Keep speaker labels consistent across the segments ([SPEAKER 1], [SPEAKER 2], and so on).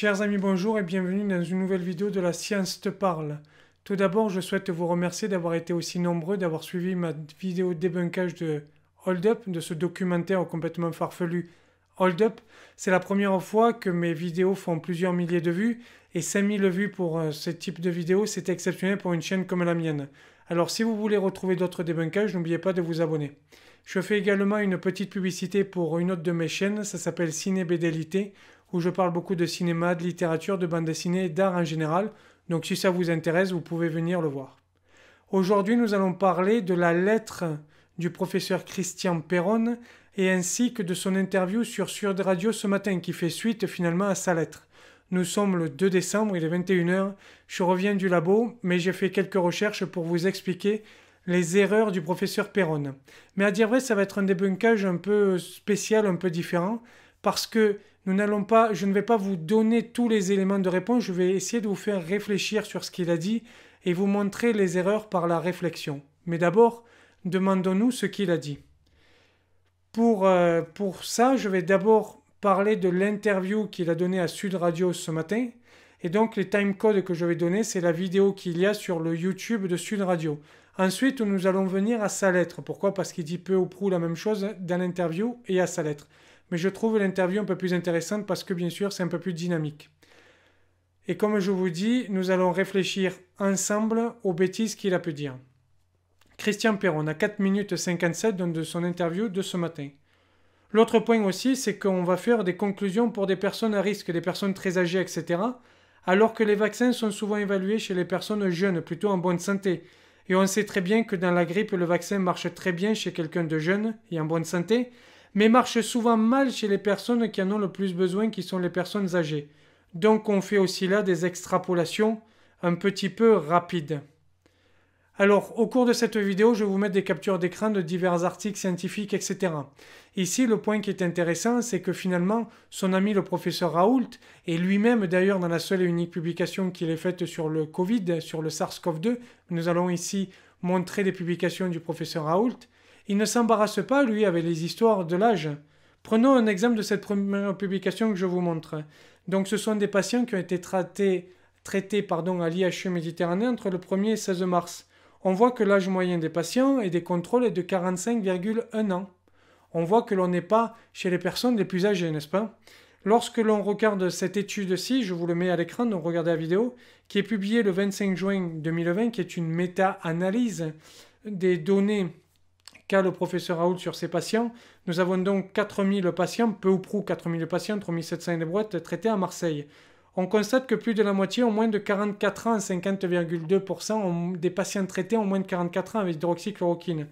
[SPEAKER 1] Chers amis, bonjour et bienvenue dans une nouvelle vidéo de la Science te parle. Tout d'abord, je souhaite vous remercier d'avoir été aussi nombreux, d'avoir suivi ma vidéo débunkage de Hold Up, de ce documentaire complètement farfelu Hold Up. C'est la première fois que mes vidéos font plusieurs milliers de vues et 5000 vues pour euh, ce type de vidéo, c'est exceptionnel pour une chaîne comme la mienne. Alors si vous voulez retrouver d'autres débunkages, n'oubliez pas de vous abonner. Je fais également une petite publicité pour une autre de mes chaînes, ça s'appelle Bédélité où je parle beaucoup de cinéma, de littérature, de bande dessinée d'art en général. Donc si ça vous intéresse, vous pouvez venir le voir. Aujourd'hui, nous allons parler de la lettre du professeur Christian Perron et ainsi que de son interview sur Sur Radio ce matin qui fait suite finalement à sa lettre. Nous sommes le 2 décembre, il est 21h, je reviens du labo, mais j'ai fait quelques recherches pour vous expliquer les erreurs du professeur Perron. Mais à dire vrai, ça va être un débunkage un peu spécial, un peu différent, parce que nous n'allons pas, je ne vais pas vous donner tous les éléments de réponse, je vais essayer de vous faire réfléchir sur ce qu'il a dit et vous montrer les erreurs par la réflexion. Mais d'abord, demandons-nous ce qu'il a dit. Pour, euh, pour ça, je vais d'abord parler de l'interview qu'il a donnée à Sud Radio ce matin. Et donc, les timecodes que je vais donner, c'est la vidéo qu'il y a sur le YouTube de Sud Radio. Ensuite, nous allons venir à sa lettre. Pourquoi Parce qu'il dit peu ou prou la même chose dans l'interview et à sa lettre mais je trouve l'interview un peu plus intéressante parce que bien sûr c'est un peu plus dynamique. Et comme je vous dis, nous allons réfléchir ensemble aux bêtises qu'il a pu dire. Christian Perron a 4 minutes 57 de son interview de ce matin. L'autre point aussi, c'est qu'on va faire des conclusions pour des personnes à risque, des personnes très âgées, etc. Alors que les vaccins sont souvent évalués chez les personnes jeunes, plutôt en bonne santé. Et on sait très bien que dans la grippe, le vaccin marche très bien chez quelqu'un de jeune et en bonne santé, mais marche souvent mal chez les personnes qui en ont le plus besoin, qui sont les personnes âgées. Donc on fait aussi là des extrapolations un petit peu rapides. Alors, au cours de cette vidéo, je vais vous mettre des captures d'écran de divers articles scientifiques, etc. Ici, le point qui est intéressant, c'est que finalement, son ami le professeur Raoult, et lui-même d'ailleurs dans la seule et unique publication qu'il ait faite sur le Covid, sur le SARS-CoV-2, nous allons ici montrer les publications du professeur Raoult, il ne s'embarrasse pas, lui, avec les histoires de l'âge. Prenons un exemple de cette première publication que je vous montre. Donc ce sont des patients qui ont été traités, traités pardon, à l'IHU e méditerranéen entre le 1er et 16 mars. On voit que l'âge moyen des patients et des contrôles est de 45,1 ans. On voit que l'on n'est pas chez les personnes les plus âgées, n'est-ce pas Lorsque l'on regarde cette étude-ci, je vous le mets à l'écran, donc regardez la vidéo, qui est publiée le 25 juin 2020, qui est une méta-analyse des données qu'a le professeur Raoul sur ses patients. Nous avons donc 4000 patients, peu ou prou 4000 patients, 3700 et des boîtes, traités à Marseille. On constate que plus de la moitié ont moins de 44 ans, 50,2% des patients traités ont moins de 44 ans avec hydroxychloroquine.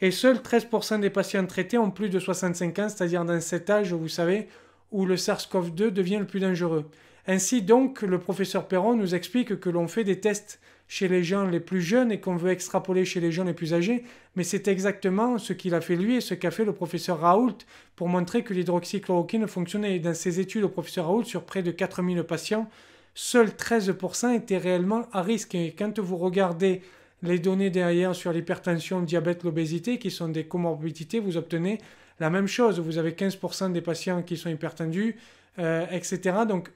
[SPEAKER 1] Et seuls 13% des patients traités ont plus de 65 ans, c'est-à-dire dans cet âge, vous savez, où le SARS-CoV-2 devient le plus dangereux. Ainsi donc, le professeur Perron nous explique que l'on fait des tests chez les gens les plus jeunes et qu'on veut extrapoler chez les gens les plus âgés, mais c'est exactement ce qu'il a fait lui et ce qu'a fait le professeur Raoult pour montrer que l'hydroxychloroquine fonctionnait. Dans ses études, au professeur Raoult, sur près de 4000 patients, seuls 13% étaient réellement à risque. Et quand vous regardez les données derrière sur l'hypertension, le diabète, l'obésité, qui sont des comorbidités, vous obtenez la même chose. Vous avez 15% des patients qui sont hypertendus, euh, etc. Donc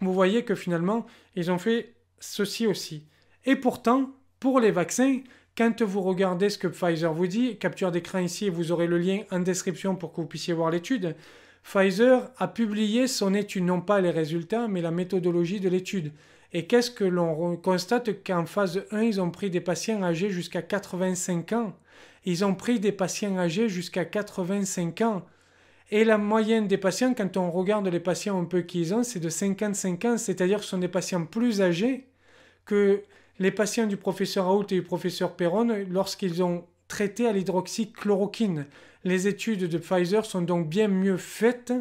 [SPEAKER 1] vous voyez que finalement, ils ont fait ceci aussi. Et pourtant, pour les vaccins, quand vous regardez ce que Pfizer vous dit, capture d'écran ici, vous aurez le lien en description pour que vous puissiez voir l'étude. Pfizer a publié son étude, non pas les résultats, mais la méthodologie de l'étude. Et qu'est-ce que l'on constate qu'en phase 1, ils ont pris des patients âgés jusqu'à 85 ans. Ils ont pris des patients âgés jusqu'à 85 ans. Et la moyenne des patients, quand on regarde les patients un peu qu'ils ont, c'est de 55 ans, c'est-à-dire que ce sont des patients plus âgés que les patients du professeur Raoult et du professeur Perron lorsqu'ils ont traité à l'hydroxychloroquine. Les études de Pfizer sont donc bien mieux faites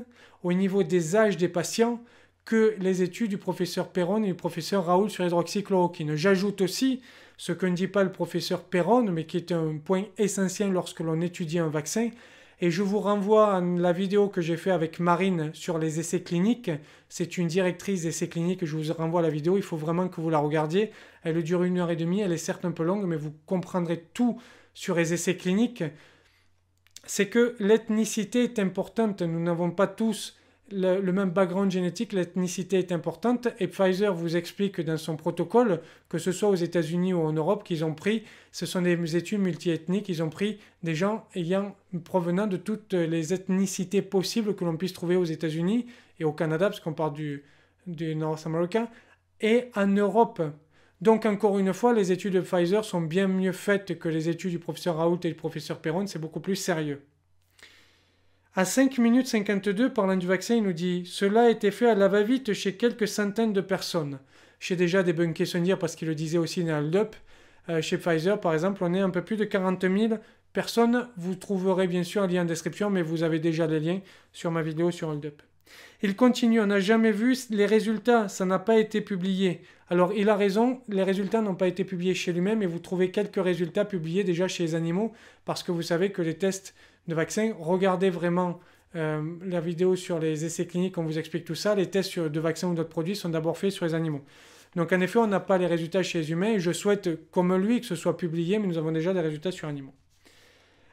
[SPEAKER 1] au niveau des âges des patients que les études du professeur Perron et du professeur Raoult sur l'hydroxychloroquine. J'ajoute aussi ce que ne dit pas le professeur Perron, mais qui est un point essentiel lorsque l'on étudie un vaccin, et je vous renvoie à la vidéo que j'ai fait avec Marine sur les essais cliniques. C'est une directrice d'essais cliniques, je vous renvoie à la vidéo, il faut vraiment que vous la regardiez. Elle dure une heure et demie, elle est certes un peu longue, mais vous comprendrez tout sur les essais cliniques. C'est que l'ethnicité est importante, nous n'avons pas tous le, même background génétique, l'ethnicité est importante. Et Pfizer vous explique dans son protocole, que ce soit aux États-Unis ou en Europe, qu'ils ont pris, ce sont des études multiethniques, ils ont pris des gens ayant, provenant de toutes les ethnicités possibles que l'on puisse trouver aux États-Unis et au Canada, parce qu'on parle du, du North American, et en Europe. Donc encore une fois, les études de Pfizer sont bien mieux faites que les études du professeur Raoult et du professeur Perron, c'est beaucoup plus sérieux. À 5 minutes 52, parlant du vaccin, il nous dit Cela a été fait à la va-vite chez quelques centaines de personnes. J'ai déjà débunké bunkers dire parce qu'il le disait aussi dans le euh, chez Pfizer, par exemple, on est un peu plus de 40 000 personnes. Vous trouverez bien sûr un lien en description, mais vous avez déjà les liens sur ma vidéo sur Hold Il continue, on n'a jamais vu les résultats, ça n'a pas été publié. Alors il a raison, les résultats n'ont pas été publiés chez lui-même et vous trouvez quelques résultats publiés déjà chez les animaux parce que vous savez que les tests de vaccins. Regardez vraiment euh, la vidéo sur les essais cliniques, on vous explique tout ça. Les tests sur, de vaccins ou d'autres produits sont d'abord faits sur les animaux. Donc en effet, on n'a pas les résultats chez les humains. je souhaite, comme lui, que ce soit publié, mais nous avons déjà des résultats sur animaux.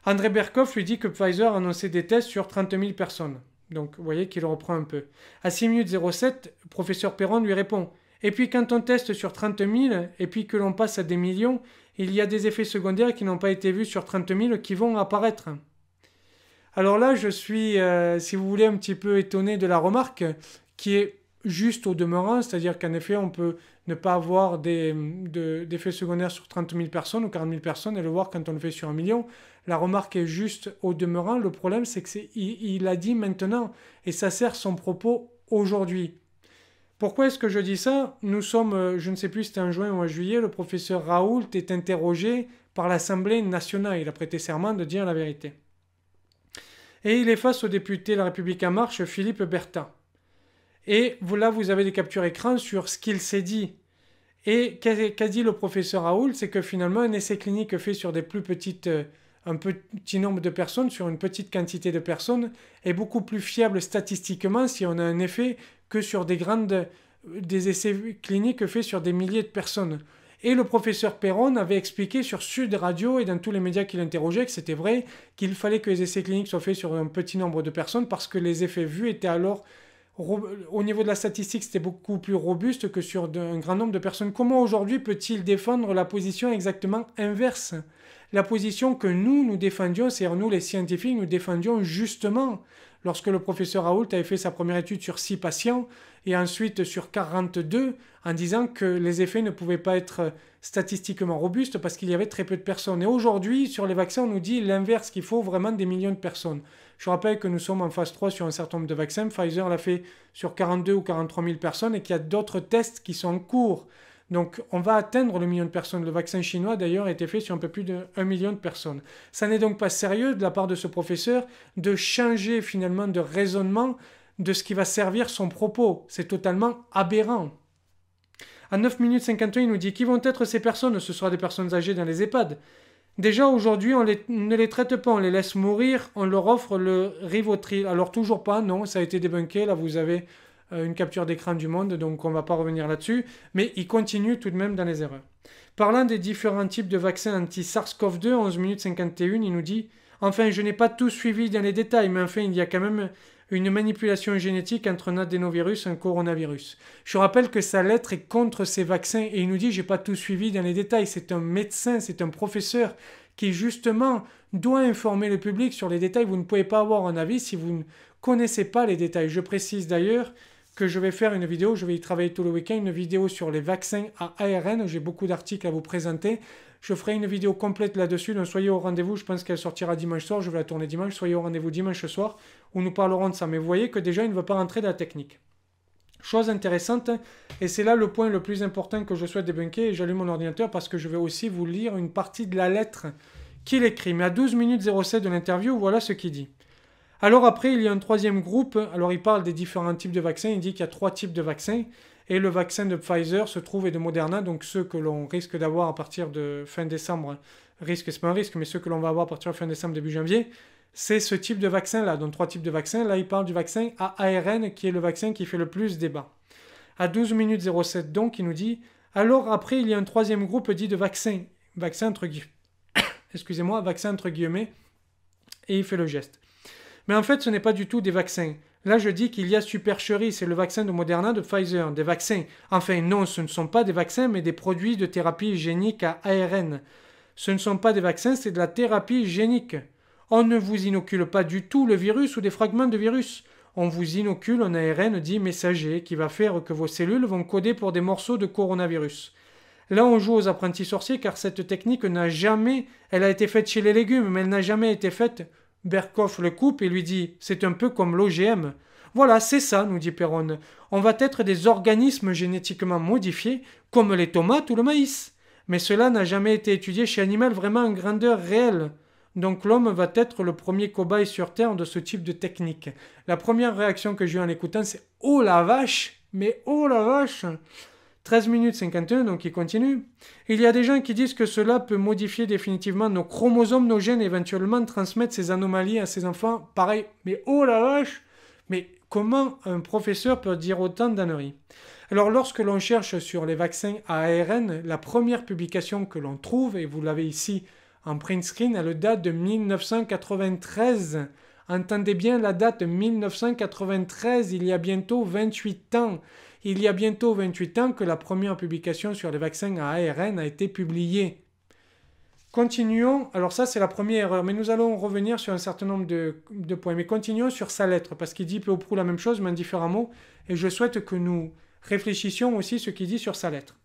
[SPEAKER 1] André Berkoff lui dit que Pfizer a annoncé des tests sur 30 000 personnes. Donc vous voyez qu'il reprend un peu. À 6 minutes 07, professeur Perron lui répond Et puis quand on teste sur 30 000 et puis que l'on passe à des millions, il y a des effets secondaires qui n'ont pas été vus sur 30 000 qui vont apparaître. Alors là, je suis, euh, si vous voulez, un petit peu étonné de la remarque qui est juste au demeurant, c'est-à-dire qu'en effet, on peut ne pas avoir d'effets secondaire secondaires sur 30 000 personnes ou 40 000 personnes et le voir quand on le fait sur un million. La remarque est juste au demeurant. Le problème, c'est qu'il il a dit maintenant et ça sert son propos aujourd'hui. Pourquoi est-ce que je dis ça Nous sommes, euh, je ne sais plus si c'était en juin ou en juillet, le professeur Raoult est interrogé par l'Assemblée nationale. Il a prêté serment de dire la vérité. Et il est face au député La République en marche, Philippe Bertin. Et là, vous avez des captures écran sur ce qu'il s'est dit. Et qu'a dit le professeur Raoul C'est que finalement, un essai clinique fait sur des plus petites, euh, un petit nombre de personnes, sur une petite quantité de personnes, est beaucoup plus fiable statistiquement si on a un effet que sur des grandes, euh, des essais cliniques faits sur des milliers de personnes. Et le professeur Perron avait expliqué sur Sud Radio et dans tous les médias qu'il interrogeait que c'était vrai, qu'il fallait que les essais cliniques soient faits sur un petit nombre de personnes parce que les effets vus étaient alors au niveau de la statistique, c'était beaucoup plus robuste que sur un grand nombre de personnes. Comment aujourd'hui peut-il défendre la position exactement inverse La position que nous, nous défendions, c'est-à-dire nous les scientifiques, nous défendions justement lorsque le professeur Raoult avait fait sa première étude sur six patients, et ensuite sur 42 en disant que les effets ne pouvaient pas être statistiquement robustes parce qu'il y avait très peu de personnes. Et aujourd'hui, sur les vaccins, on nous dit l'inverse, qu'il faut vraiment des millions de personnes. Je rappelle que nous sommes en phase 3 sur un certain nombre de vaccins. Pfizer l'a fait sur 42 ou 43 000 personnes et qu'il y a d'autres tests qui sont en cours. Donc on va atteindre le million de personnes. Le vaccin chinois d'ailleurs a été fait sur un peu plus de 1 million de personnes. Ça n'est donc pas sérieux de la part de ce professeur de changer finalement de raisonnement de ce qui va servir son propos. C'est totalement aberrant. À 9 minutes 51, il nous dit Qui vont être ces personnes Ce sera des personnes âgées dans les EHPAD. Déjà aujourd'hui, on, ne les traite pas, on les laisse mourir, on leur offre le rivotril. Alors toujours pas, non, ça a été débunké. Là, vous avez euh, une capture d'écran du monde, donc on ne va pas revenir là-dessus. Mais il continue tout de même dans les erreurs. Parlant des différents types de vaccins anti-SARS-CoV-2, 11 minutes 51, il nous dit Enfin, je n'ai pas tout suivi dans les détails, mais enfin, il y a quand même une manipulation génétique entre un adénovirus et un coronavirus. Je rappelle que sa lettre est contre ces vaccins et il nous dit, j'ai pas tout suivi dans les détails, c'est un médecin, c'est un professeur qui justement doit informer le public sur les détails. Vous ne pouvez pas avoir un avis si vous ne connaissez pas les détails. Je précise d'ailleurs que je vais faire une vidéo, je vais y travailler tout le week-end, une vidéo sur les vaccins à ARN. J'ai beaucoup d'articles à vous présenter je ferai une vidéo complète là-dessus, donc soyez au rendez-vous. Je pense qu'elle sortira dimanche soir, je vais la tourner dimanche. Soyez au rendez-vous dimanche soir où nous parlerons de ça. Mais vous voyez que déjà, il ne veut pas rentrer dans la technique. Chose intéressante, et c'est là le point le plus important que je souhaite débunker, et j'allume mon ordinateur parce que je vais aussi vous lire une partie de la lettre qu'il écrit. Mais à 12 minutes 07 de l'interview, voilà ce qu'il dit. Alors après, il y a un troisième groupe. Alors il parle des différents types de vaccins. Il dit qu'il y a trois types de vaccins. Et le vaccin de Pfizer se trouve et de Moderna, donc ceux que l'on risque d'avoir à partir de fin décembre, risque, c'est pas un risque, mais ceux que l'on va avoir à partir de fin décembre, début janvier, c'est ce type de vaccin-là. Donc trois types de vaccins. Là, il parle du vaccin à ARN, qui est le vaccin qui fait le plus débat. À 12 minutes 07, donc, il nous dit Alors, après, il y a un troisième groupe dit de vaccins. Vaccin entre guillemets. Excusez-moi, vaccin entre guillemets. Et il fait le geste. Mais en fait, ce n'est pas du tout des vaccins. Là, je dis qu'il y a supercherie, c'est le vaccin de Moderna, de Pfizer, des vaccins. Enfin, non, ce ne sont pas des vaccins, mais des produits de thérapie génique à ARN. Ce ne sont pas des vaccins, c'est de la thérapie génique. On ne vous inocule pas du tout le virus ou des fragments de virus. On vous inocule un ARN dit messager qui va faire que vos cellules vont coder pour des morceaux de coronavirus. Là, on joue aux apprentis sorciers car cette technique n'a jamais, elle a été faite chez les légumes, mais elle n'a jamais été faite Berkoff le coupe et lui dit C'est un peu comme l'OGM. Voilà, c'est ça, nous dit Perron. On va être des organismes génétiquement modifiés, comme les tomates ou le maïs. Mais cela n'a jamais été étudié chez animal vraiment en grandeur réelle. Donc l'homme va être le premier cobaye sur Terre de ce type de technique. La première réaction que j'ai eu en l'écoutant, c'est Oh la vache Mais oh la vache 13 minutes 51, donc il continue. Il y a des gens qui disent que cela peut modifier définitivement nos chromosomes, nos gènes, éventuellement transmettre ces anomalies à ses enfants. Pareil, mais oh la vache Mais comment un professeur peut dire autant d'anneries alors lorsque l'on cherche sur les vaccins à ARN, la première publication que l'on trouve, et vous l'avez ici en print screen, la date de 1993. Entendez bien la date de 1993, il y a bientôt 28 ans. Il y a bientôt 28 ans que la première publication sur les vaccins à ARN a été publiée. Continuons, alors ça c'est la première erreur, mais nous allons revenir sur un certain nombre de, points. Mais continuons sur sa lettre, parce qu'il dit peu ou prou la même chose, mais en différents mots, et je souhaite que nous réfléchissions aussi ce qu'il dit sur sa lettre.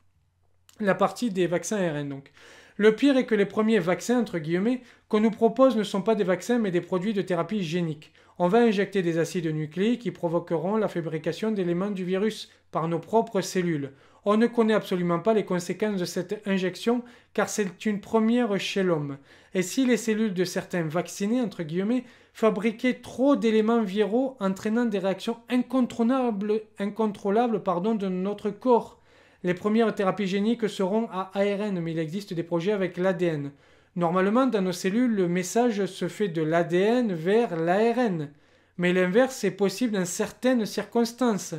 [SPEAKER 1] La partie des vaccins ARN donc. Le pire est que les premiers vaccins, entre guillemets, qu'on nous propose ne sont pas des vaccins mais des produits de thérapie génique. On va injecter des acides nucléiques qui provoqueront la fabrication d'éléments du virus par nos propres cellules. On ne connaît absolument pas les conséquences de cette injection car c'est une première chez l'homme. Et si les cellules de certains vaccinés, entre guillemets, fabriquaient trop d'éléments viraux entraînant des réactions incontrôlables, pardon, de notre corps, les premières thérapies géniques seront à ARN, mais il existe des projets avec l'ADN. Normalement, dans nos cellules, le message se fait de l'ADN vers l'ARN. Mais l'inverse est possible dans certaines circonstances,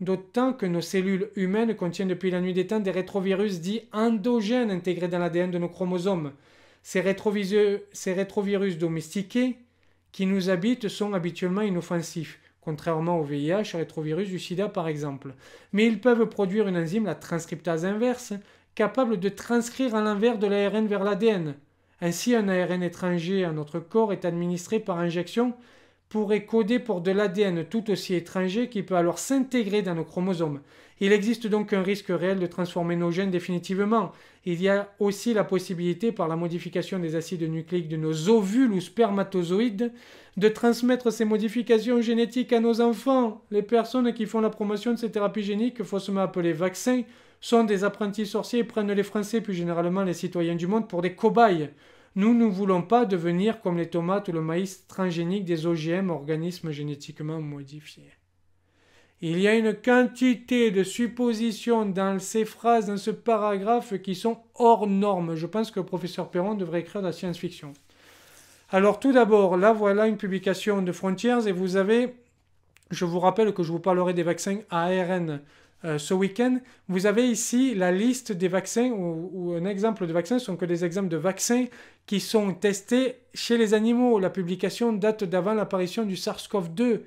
[SPEAKER 1] d'autant que nos cellules humaines contiennent depuis la nuit des temps des rétrovirus dits endogènes intégrés dans l'ADN de nos chromosomes. Ces, ces rétrovirus domestiqués qui nous habitent sont habituellement inoffensifs contrairement au VIH, rétrovirus du sida par exemple. Mais ils peuvent produire une enzyme, la transcriptase inverse, capable de transcrire à l'envers de l'ARN vers l'ADN. Ainsi, un ARN étranger à notre corps est administré par injection pourrait coder pour de l'ADN tout aussi étranger qui peut alors s'intégrer dans nos chromosomes. Il existe donc un risque réel de transformer nos gènes définitivement. Il y a aussi la possibilité, par la modification des acides nucléiques de nos ovules ou spermatozoïdes, de transmettre ces modifications génétiques à nos enfants. Les personnes qui font la promotion de ces thérapies géniques, faussement appelées vaccins, sont des apprentis sorciers et prennent les Français, plus généralement les citoyens du monde, pour des cobayes. Nous ne voulons pas devenir comme les tomates ou le maïs transgénique des OGM, organismes génétiquement modifiés. Il y a une quantité de suppositions dans ces phrases, dans ce paragraphe, qui sont hors normes. Je pense que le professeur Perron devrait écrire de la science-fiction. Alors tout d'abord, là voilà une publication de Frontières et vous avez, je vous rappelle que je vous parlerai des vaccins ARN euh, ce week-end. Vous avez ici la liste des vaccins ou, un exemple de vaccins. Ce sont que des exemples de vaccins qui sont testés chez les animaux. La publication date d'avant l'apparition du SARS-CoV-2.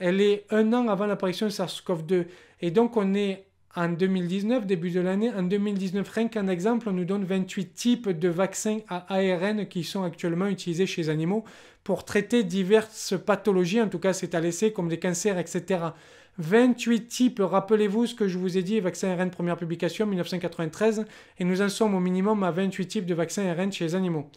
[SPEAKER 1] Elle est un an avant l'apparition du SARS-CoV-2. Et donc, on est en 2019, début de l'année. En 2019, rien qu'un exemple, on nous donne 28 types de vaccins à ARN qui sont actuellement utilisés chez les animaux pour traiter diverses pathologies, en tout cas c'est à laisser, comme des cancers, etc. 28 types, rappelez-vous ce que je vous ai dit, vaccin RN première publication 1993, et nous en sommes au minimum à 28 types de vaccins RN chez les animaux.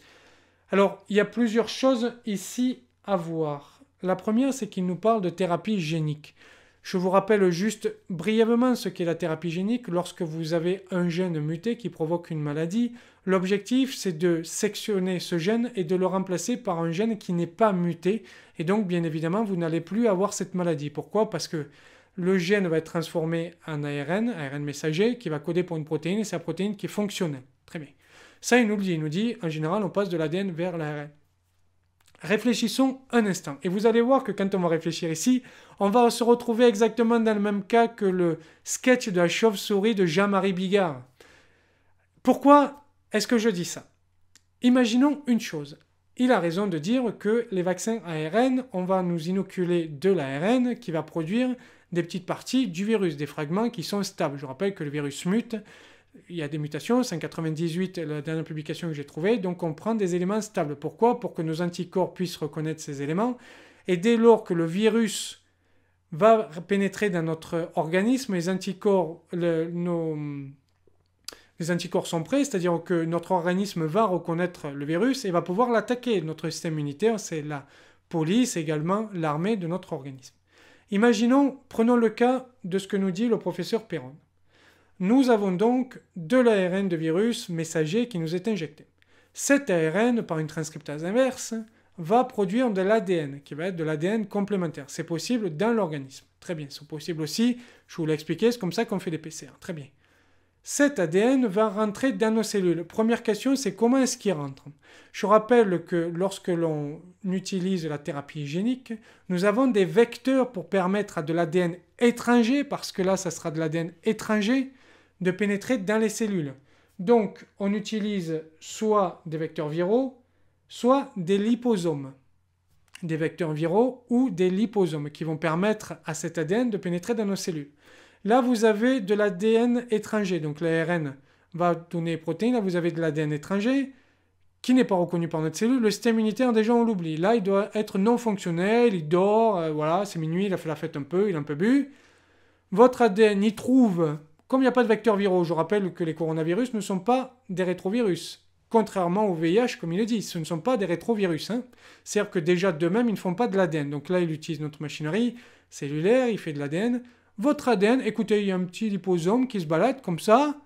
[SPEAKER 1] Alors, il y a plusieurs choses ici à voir. La première, c'est qu'il nous parle de thérapie génique. Je vous rappelle juste brièvement ce qu'est la thérapie génique. Lorsque vous avez un gène muté qui provoque une maladie, l'objectif c'est de sectionner ce gène et de le remplacer par un gène qui n'est pas muté. Et donc bien évidemment, vous n'allez plus avoir cette maladie. Pourquoi Parce que le gène va être transformé en ARN, ARN messager, qui va coder pour une protéine et c'est la protéine qui fonctionne. Très bien. Ça, il nous le dit. Il nous dit, en général, on passe de l'ADN vers l'ARN. Réfléchissons un instant. Et vous allez voir que quand on va réfléchir ici, on va se retrouver exactement dans le même cas que le sketch de la chauve-souris de Jean-Marie Bigard. Pourquoi est-ce que je dis ça Imaginons une chose. Il a raison de dire que les vaccins ARN, on va nous inoculer de l'ARN qui va produire des petites parties du virus, des fragments qui sont stables. Je rappelle que le virus mute il y a des mutations, 198 la dernière publication que j'ai trouvée, donc on prend des éléments stables. Pourquoi Pour que nos anticorps puissent reconnaître ces éléments. Et dès lors que le virus va pénétrer dans notre organisme, les anticorps, les anticorps sont prêts, c'est-à-dire que notre organisme va reconnaître le virus et va pouvoir l'attaquer. Notre système immunitaire, c'est la police, également l'armée de notre organisme. Imaginons, prenons le cas de ce que nous dit le professeur Perron. Nous avons donc de l'ARN de virus messager qui nous est injecté. Cet ARN, par une transcriptase inverse, va produire de l'ADN, qui va être de l'ADN complémentaire. C'est possible dans l'organisme. Très bien. C'est possible aussi, je vous l'ai expliqué, c'est comme ça qu'on fait des PCR. Très bien. Cet ADN va rentrer dans nos cellules. Première question, c'est comment est-ce qu'il rentre Je rappelle que lorsque l'on utilise la thérapie hygiénique, nous avons des vecteurs pour permettre à de l'ADN étranger, parce que là, ça sera de l'ADN étranger, de pénétrer dans les cellules. Donc, on utilise soit des vecteurs viraux, soit des liposomes, des vecteurs viraux ou des liposomes qui vont permettre à cet ADN de pénétrer dans nos cellules. Là, vous avez de l'ADN étranger, donc l'ARN va donner protéines, là vous avez de l'ADN étranger qui n'est pas reconnu par notre cellule, le système immunitaire, déjà on l'oublie. Là, il doit être non fonctionnel, il dort, euh, voilà, c'est minuit, il a fait la fête un peu, il a un peu bu. Votre ADN y trouve comme il n'y a pas de vecteur viraux, je rappelle que les coronavirus ne sont pas des rétrovirus. Contrairement au VIH, comme il le dit, ce ne sont pas des rétrovirus. Hein. C'est-à-dire que déjà de même ils ne font pas de l'ADN. Donc là, il utilise notre machinerie cellulaire, il fait de l'ADN. Votre ADN, écoutez, il y a un petit liposome qui se balade comme ça.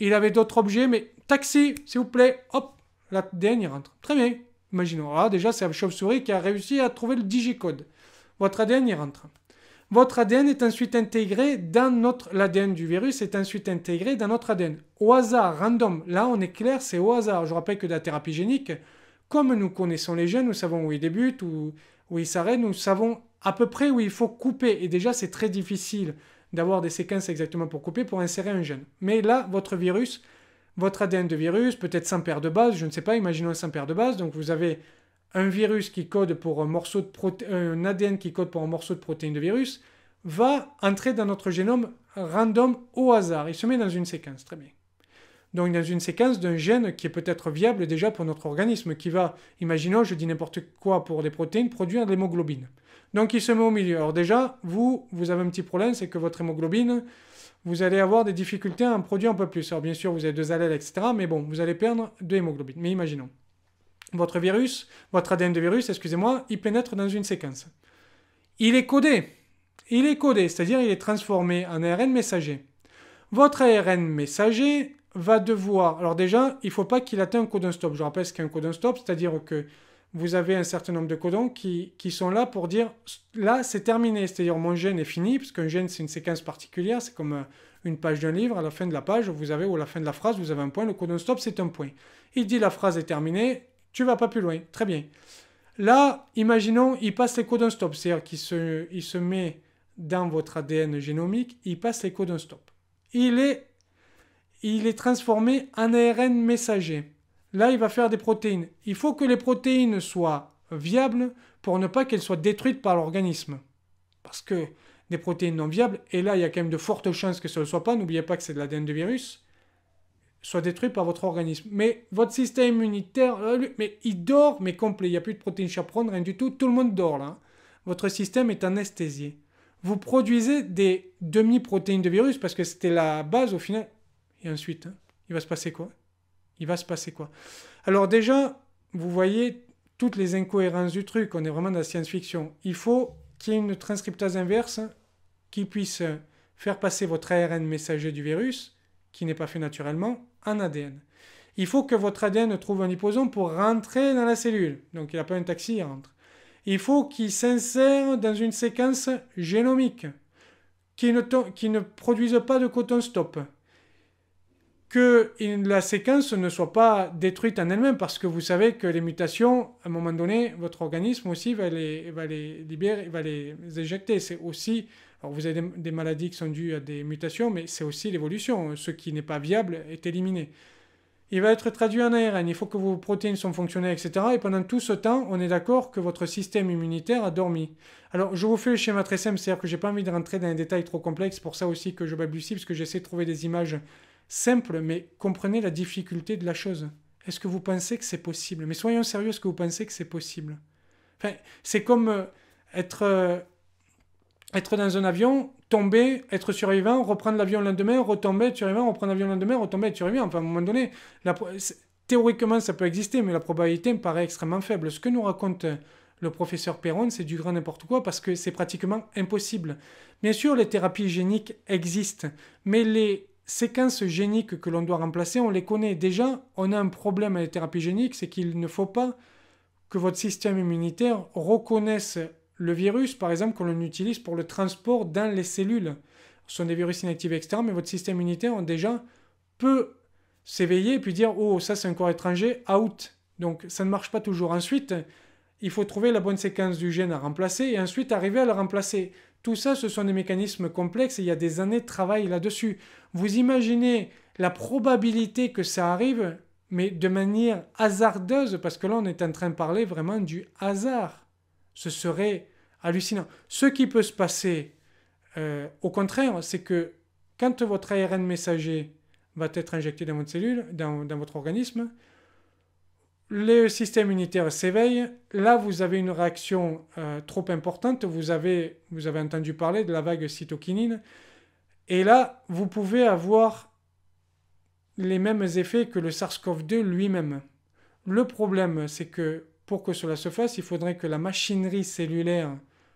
[SPEAKER 1] Il avait d'autres objets, mais taxi, s'il vous plaît, hop, l'ADN, il rentre. Très bien. Imaginons, ah, déjà, c'est un chauve-souris qui a réussi à trouver le digicode. Votre ADN, il rentre votre ADN est ensuite intégré dans notre... L'ADN du virus est ensuite intégré dans notre ADN. Au hasard, random. Là, on est clair, c'est au hasard. Je rappelle que la thérapie génique, comme nous connaissons les gènes, nous savons où ils débutent, où, où ils s'arrêtent, nous savons à peu près où il faut couper. Et déjà, c'est très difficile d'avoir des séquences exactement pour couper, pour insérer un gène. Mais là, votre virus, votre ADN de virus, peut-être sans paire de base. je ne sais pas, imaginons sans paire de base. donc vous avez un virus qui code pour un morceau de protéine, un ADN qui code pour un morceau de protéine de virus va entrer dans notre génome random au hasard. Il se met dans une séquence, très bien. Donc dans une séquence d'un gène qui est peut-être viable déjà pour notre organisme, qui va, imaginons, je dis n'importe quoi pour les protéines, produire de l'hémoglobine. Donc il se met au milieu. Alors déjà, vous, vous avez un petit problème, c'est que votre hémoglobine, vous allez avoir des difficultés à en produire un peu plus. Alors bien sûr, vous avez deux allèles, etc. Mais bon, vous allez perdre de l'hémoglobine. Mais imaginons votre virus, votre ADN de virus, excusez-moi, il pénètre dans une séquence. Il est codé. Il est codé, c'est-à-dire il est transformé en ARN messager. Votre ARN messager va devoir... Alors déjà, il ne faut pas qu'il atteigne un codon stop. Je rappelle ce qu'est un codon stop, c'est-à-dire que vous avez un certain nombre de codons qui, sont là pour dire là c'est terminé, c'est-à-dire mon gène est fini, parce qu'un gène c'est une séquence particulière, c'est comme euh, une page d'un livre, à la fin de la page vous avez, ou à la fin de la phrase, vous avez un point, le codon stop c'est un point. Il dit la phrase est terminée, tu vas pas plus loin. Très bien. Là, imaginons, il passe les codes d'un stop, c'est-à-dire qu'il se, il se met dans votre ADN génomique, il passe les codes d'un stop. Il est, il est transformé en ARN messager. Là, il va faire des protéines. Il faut que les protéines soient viables pour ne pas qu'elles soient détruites par l'organisme. Parce que des protéines non viables, et là, il y a quand même de fortes chances que ce ne soit pas, n'oubliez pas que c'est de l'ADN de virus, soit détruit par votre organisme. Mais votre système immunitaire, euh, mais il dort, mais complet. Il n'y a plus de protéines chaperones, rien du tout. Tout le monde dort là. Votre système est anesthésié. Vous produisez des demi-protéines de virus parce que c'était la base au final. Et ensuite, hein, il va se passer quoi Il va se passer quoi Alors déjà, vous voyez toutes les incohérences du truc. On est vraiment dans la science-fiction. Il faut qu'il y ait une transcriptase inverse hein, qui puisse faire passer votre ARN messager du virus, qui n'est pas fait naturellement, ADN. Il faut que votre ADN trouve un liposome pour rentrer dans la cellule. Donc il n'a pas un taxi, il rentre. Il faut qu'il s'insère dans une séquence génomique qui ne, qui ne produise pas de coton stop que la séquence ne soit pas détruite en elle-même, parce que vous savez que les mutations, à un moment donné, votre organisme aussi va les, va les libérer, va les éjecter. C'est aussi, alors vous avez des, maladies qui sont dues à des mutations, mais c'est aussi l'évolution. Ce qui n'est pas viable est éliminé. Il va être traduit en ARN, il faut que vos protéines sont fonctionnelles, etc. Et pendant tout ce temps, on est d'accord que votre système immunitaire a dormi. Alors, je vous fais le schéma très simple, c'est-à-dire que j'ai pas envie de rentrer dans les détails trop complexes, pour ça aussi que je balbutie, parce que j'essaie de trouver des images simple, mais comprenez la difficulté de la chose. Est-ce que vous pensez que c'est possible Mais soyons sérieux, est-ce que vous pensez que c'est possible enfin, C'est comme euh, être, euh, être dans un avion, tomber, être survivant, reprendre l'avion le lendemain, retomber, être survivant, reprendre l'avion le lendemain, retomber, être survivant. Enfin, à un moment donné, théoriquement, ça peut exister, mais la probabilité me paraît extrêmement faible. Ce que nous raconte euh, le professeur Perron, c'est du grand n'importe quoi parce que c'est pratiquement impossible. Bien sûr, les thérapies géniques existent, mais les séquences géniques que l'on doit remplacer, on les connaît déjà. On a un problème à la thérapie génique, c'est qu'il ne faut pas que votre système immunitaire reconnaisse le virus, par exemple, qu'on utilise pour le transport dans les cellules. Ce sont des virus inactifs externes, mais votre système immunitaire déjà peut s'éveiller et puis dire Oh, ça c'est un corps étranger, out. Donc ça ne marche pas toujours. Ensuite, il faut trouver la bonne séquence du gène à remplacer et ensuite arriver à le remplacer. Tout ça, ce sont des mécanismes complexes et il y a des années de travail là-dessus. Vous imaginez la probabilité que ça arrive, mais de manière hasardeuse, parce que là, on est en train de parler vraiment du hasard. Ce serait hallucinant. Ce qui peut se passer, euh, au contraire, c'est que quand votre ARN messager va être injecté dans votre cellule, dans votre organisme, le système immunitaire s'éveille. Là, vous avez une réaction euh, trop importante. Vous avez, entendu parler de la vague cytokinine. Et là, vous pouvez avoir les mêmes effets que le SARS-CoV-2 lui-même. Le problème, c'est que pour que cela se fasse, il faudrait que la machinerie cellulaire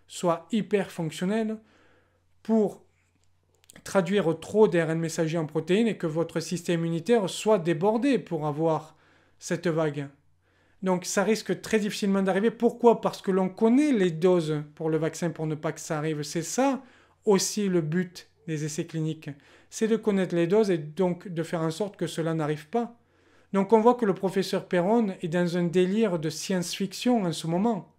[SPEAKER 1] soit hyper fonctionnelle pour traduire trop d'ARN messager en protéines et que votre système immunitaire soit débordé pour avoir cette vague. Donc ça risque très difficilement d'arriver. Pourquoi Parce que l'on connaît les doses pour le vaccin pour ne pas que ça arrive. C'est ça aussi le but des essais cliniques. C'est de connaître les doses et donc de faire en sorte que cela n'arrive pas. Donc on voit que le professeur Perron est dans un délire de science-fiction en ce moment.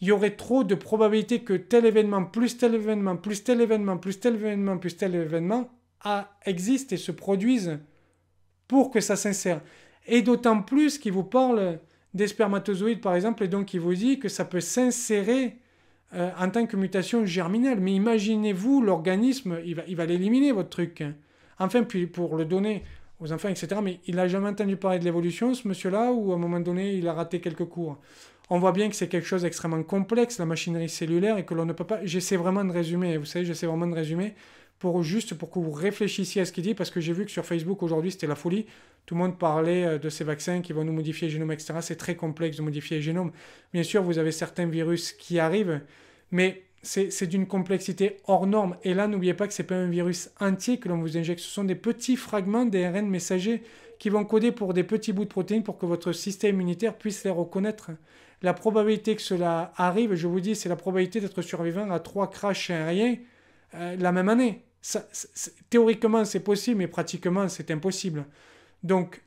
[SPEAKER 1] Il y aurait trop de probabilités que tel événement, plus tel événement, plus tel événement, plus tel événement, plus tel événement a, ah, existe et se produise pour que ça s'insère. Et d'autant plus qu'il vous parle des spermatozoïdes, par exemple, et donc il vous dit que ça peut s'insérer euh, en tant que mutation germinale. Mais imaginez-vous, l'organisme, il va, il va l'éliminer, votre truc. Hein. Enfin, puis pour le donner aux enfants, etc. Mais il n'a jamais entendu parler de l'évolution, ce monsieur-là, ou à un moment donné, il a raté quelques cours. On voit bien que c'est quelque chose d'extrêmement complexe, la machinerie cellulaire, et que l'on ne peut pas... J'essaie vraiment de résumer, hein, vous savez, j'essaie vraiment de résumer pour juste pour que vous réfléchissiez à ce qu'il dit, parce que j'ai vu que sur Facebook aujourd'hui c'était la folie. Tout le monde parlait euh, de ces vaccins qui vont nous modifier le génome, etc. C'est très complexe de modifier le génome. Bien sûr, vous avez certains virus qui arrivent, mais c'est d'une complexité hors norme. Et là, n'oubliez pas que ce n'est pas un virus entier que l'on vous injecte. Ce sont des petits fragments d'ARN messagers qui vont coder pour des petits bouts de protéines pour que votre système immunitaire puisse les reconnaître. La probabilité que cela arrive, je vous dis, c'est la probabilité d'être survivant à trois crashs aériens rien euh, la même année théoriquement, c'est possible, mais pratiquement, c'est impossible. Donc,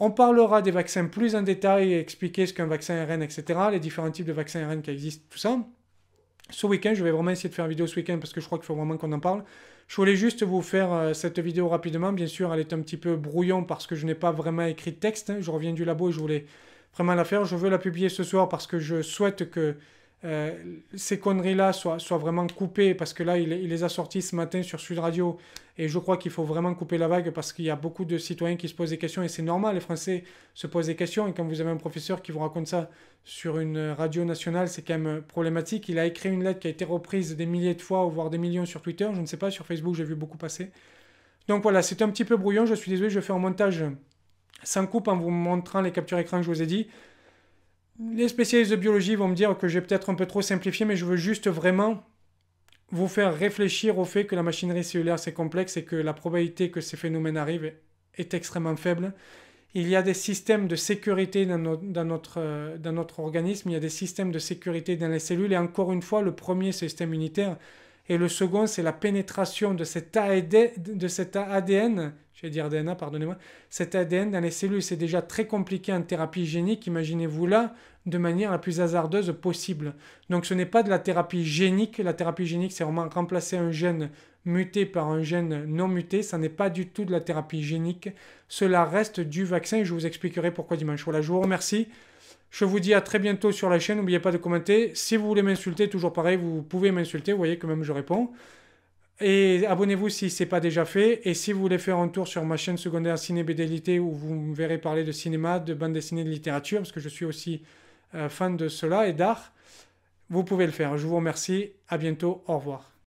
[SPEAKER 1] on parlera des vaccins plus en détail expliquer ce qu'un vaccin RN etc., les différents types de vaccins RN qui existent, tout ça. Ce week-end, je vais vraiment essayer de faire une vidéo ce week-end parce que je crois qu'il faut vraiment qu'on en parle. Je voulais juste vous faire euh, cette vidéo rapidement. Bien sûr, elle est un petit peu brouillon parce que je n'ai pas vraiment écrit de texte. Hein. Je reviens du labo et je voulais vraiment la faire. Je veux la publier ce soir parce que je souhaite que euh, ces conneries-là soient, soient, vraiment coupées, parce que là, il, il, les a sorties ce matin sur Sud Radio, et je crois qu'il faut vraiment couper la vague, parce qu'il y a beaucoup de citoyens qui se posent des questions, et c'est normal, les Français se posent des questions, et quand vous avez un professeur qui vous raconte ça sur une radio nationale, c'est quand même problématique. Il a écrit une lettre qui a été reprise des milliers de fois, voire des millions sur Twitter, je ne sais pas, sur Facebook, j'ai vu beaucoup passer. Donc voilà, c'est un petit peu brouillon, je suis désolé, je fais un montage sans coupe en vous montrant les captures écran que je vous ai dit. Les spécialistes de biologie vont me dire que j'ai peut-être un peu trop simplifié, mais je veux juste vraiment vous faire réfléchir au fait que la machinerie cellulaire, c'est complexe et que la probabilité que ces phénomènes arrivent est extrêmement faible. Il y a des systèmes de sécurité dans, notre, euh, dans notre organisme, il y a des systèmes de sécurité dans les cellules, et encore une fois, le premier système unitaire, et le second, c'est la pénétration de cet, de cet ADN, je vais dire pardonnez-moi, cet ADN dans les cellules. C'est déjà très compliqué en thérapie génique, imaginez-vous là, de manière la plus hasardeuse possible. Donc ce n'est pas de la thérapie génique. La thérapie génique, c'est vraiment remplacer un gène muté par un gène non muté. Ça n'est pas du tout de la thérapie génique. Cela reste du vaccin. Je vous expliquerai pourquoi dimanche. Voilà, je vous remercie. Je vous dis à très bientôt sur la chaîne. N'oubliez pas de commenter. Si vous voulez m'insulter, toujours pareil, vous pouvez m'insulter. Vous voyez que même je réponds. Et abonnez-vous si ce n'est pas déjà fait. Et si vous voulez faire un tour sur ma chaîne secondaire Ciné Bédélité où vous me verrez parler de cinéma, de bande dessinée, de littérature, parce que je suis aussi euh, fan de cela et d'art, vous pouvez le faire. Je vous remercie. À bientôt. Au revoir.